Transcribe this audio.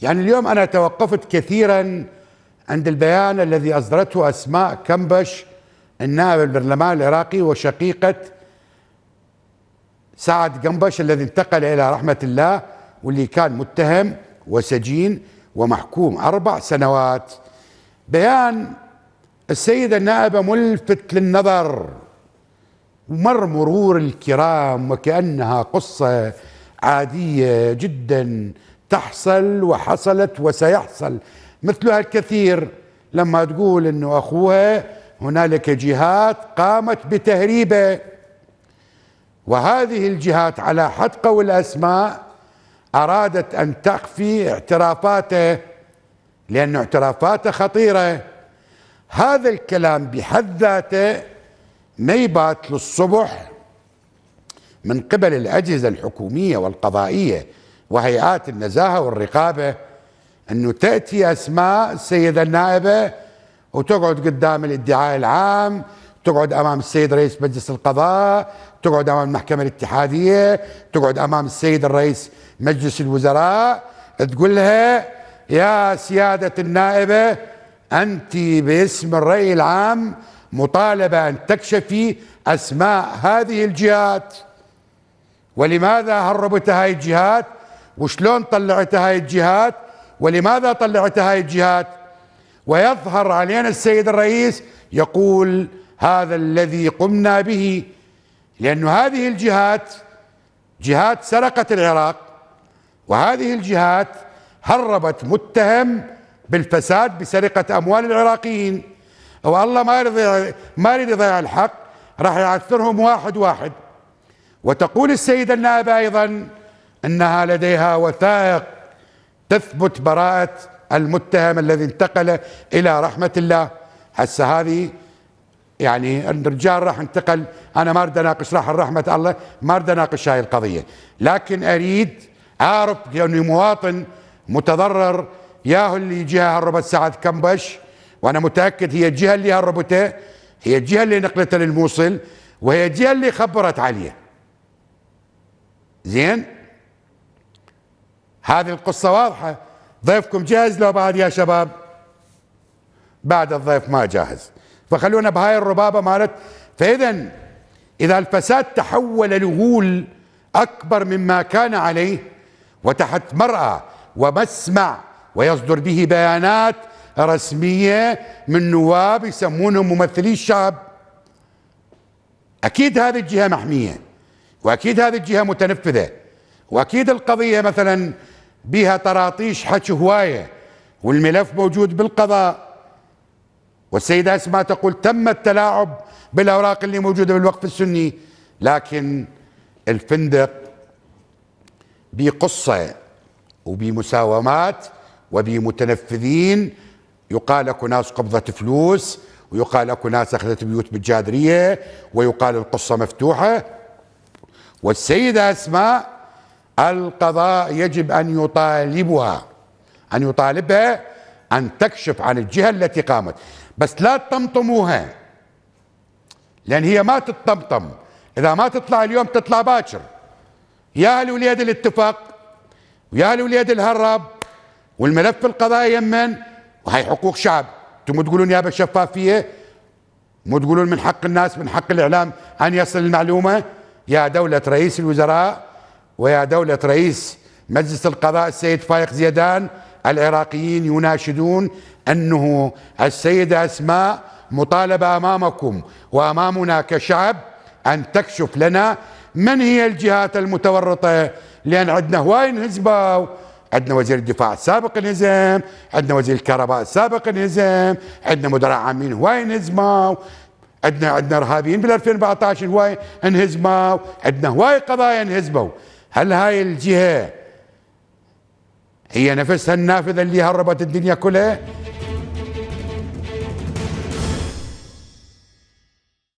يعني اليوم أنا توقفت كثيرا عند البيان الذي أصدرته أسماء كمبش النائب البرلمان العراقي وشقيقة سعد قنبش الذي انتقل إلى رحمة الله واللي كان متهم وسجين ومحكوم أربع سنوات بيان السيدة النائبة ملفت للنظر مر مرور الكرام وكأنها قصة عادية جداً تحصل وحصلت وسيحصل مثلها الكثير لما تقول انه اخوها هنالك جهات قامت بتهريبه وهذه الجهات على حد قول الاسماء ارادت ان تخفي اعترافاته لان اعترافاته خطيره هذا الكلام بحد ذاته ما يبات للصبح من قبل الاجهزه الحكوميه والقضائيه وهيئات النزاهة والرقابة أنه تأتي أسماء السيدة النائبة وتقعد قدام الادعاء العام تقعد أمام السيد رئيس مجلس القضاء تقعد أمام المحكمة الاتحادية تقعد أمام السيد الرئيس مجلس الوزراء تقول لها يا سيادة النائبة أنت باسم الرأي العام مطالبة أن تكشفي أسماء هذه الجهات ولماذا هربت هاي الجهات وشلون طلعت هاي الجهات ولماذا طلعت هاي الجهات ويظهر علينا السيد الرئيس يقول هذا الذي قمنا به لأن هذه الجهات جهات سرقت العراق وهذه الجهات هربت متهم بالفساد بسرقة أموال العراقيين والله ما يرضى ما يريد يضيع الحق راح يعثرهم واحد واحد وتقول السيدة النائبة أيضا انها لديها وثائق تثبت براءه المتهم الذي انتقل الى رحمه الله هسه هذه يعني الرجال راح انتقل انا ما اريد اناقش راح رحمه الله ما اريد اناقش هاي القضيه لكن اريد اعرف لاني يعني مواطن متضرر ياهو اللي جهه هربت سعد كمبش وانا متاكد هي الجهه اللي هربته هي الجهه اللي نقلته للموصل وهي الجهه اللي خبرت عليه زين هذه القصة واضحة ضيفكم جاهز لو بعد يا شباب بعد الضيف ما جاهز فخلونا بهاي الربابة مالت فإذا إذا الفساد تحول لغول أكبر مما كان عليه وتحت مرأة ومسمع ويصدر به بيانات رسمية من نواب يسمونهم ممثلي الشعب أكيد هذه الجهة محمية وأكيد هذه الجهة متنفذة وأكيد القضية مثلا بها طراطيش حكي هوايه والملف موجود بالقضاء والسيدة أسماء تقول تم التلاعب بالأوراق اللي موجودة بالوقف السني لكن الفندق بقصة وبمساومات وبمتنفذين يقال اكو ناس قبضت فلوس ويقال اكو ناس اخذت بيوت بالجادريه ويقال القصه مفتوحه والسيده اسماء القضاء يجب أن يطالبها أن يطالبها أن تكشف عن الجهة التي قامت بس لا تطمطموها لأن هي ما تطمطم إذا ما تطلع اليوم تطلع باكر يا الوليد الاتفاق ويا الوليد الهرب والملف القضائي يمن وهي حقوق شعب انتم تقولون يابا شفافيه مو تقولون من حق الناس من حق الاعلام ان يصل المعلومه يا دوله رئيس الوزراء ويا دولة رئيس مجلس القضاء السيد فايق زيدان العراقيين يناشدون أنه السيدة أسماء مطالبة أمامكم وأمامنا كشعب أن تكشف لنا من هي الجهات المتورطة لأن عندنا هواي انهزموا عندنا وزير الدفاع السابق انهزم عندنا وزير الكهرباء السابق انهزم عندنا مدراء عامين هواي انهزموا عندنا عندنا ارهابيين بال 2014 هواي انهزموا عندنا هواي قضايا انهزموا هل هاي الجهة هي نفسها النافذة اللي هربت الدنيا كلها